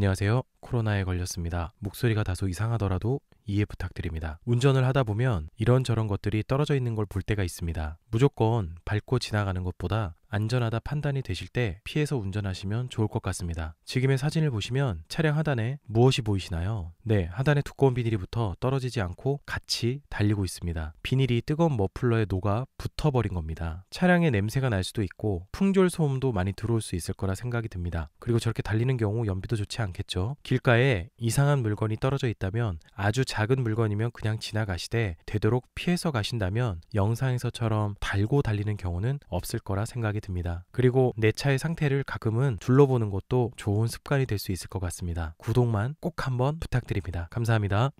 안녕하세요. 코로나에 걸렸습니다. 목소리가 다소 이상하더라도 이해 부탁드립니다. 운전을 하다 보면 이런저런 것들이 떨어져 있는 걸 볼 때가 있습니다. 무조건 밟고 지나가는 것보다 안전하다 판단이 되실 때 피해서 운전하시면 좋을 것 같습니다. 지금의 사진을 보시면 차량 하단에 무엇이 보이시나요? 네, 하단에 두꺼운 비닐이 붙어 떨어지지 않고 같이 달리고 있습니다. 비닐이 뜨거운 머플러에 녹아 붙어버린 겁니다. 차량의 냄새가 날 수도 있고 풍절 소음도 많이 들어올 수 있을 거라 생각이 듭니다. 그리고 저렇게 달리는 경우 연비도 좋지 않겠죠. 길가에 이상한 물건이 떨어져 있다면 아주 작은 물건이면 그냥 지나가시되 되도록 피해서 가신다면 영상에서처럼 달고 달리는 경우는 없을 거라 생각이 듭니다. 그리고 내 차의 상태를 가끔은 둘러보는 것도 좋은 습관이 될 수 있을 것 같습니다. 구독만 꼭 한번 부탁드립니다. 감사합니다.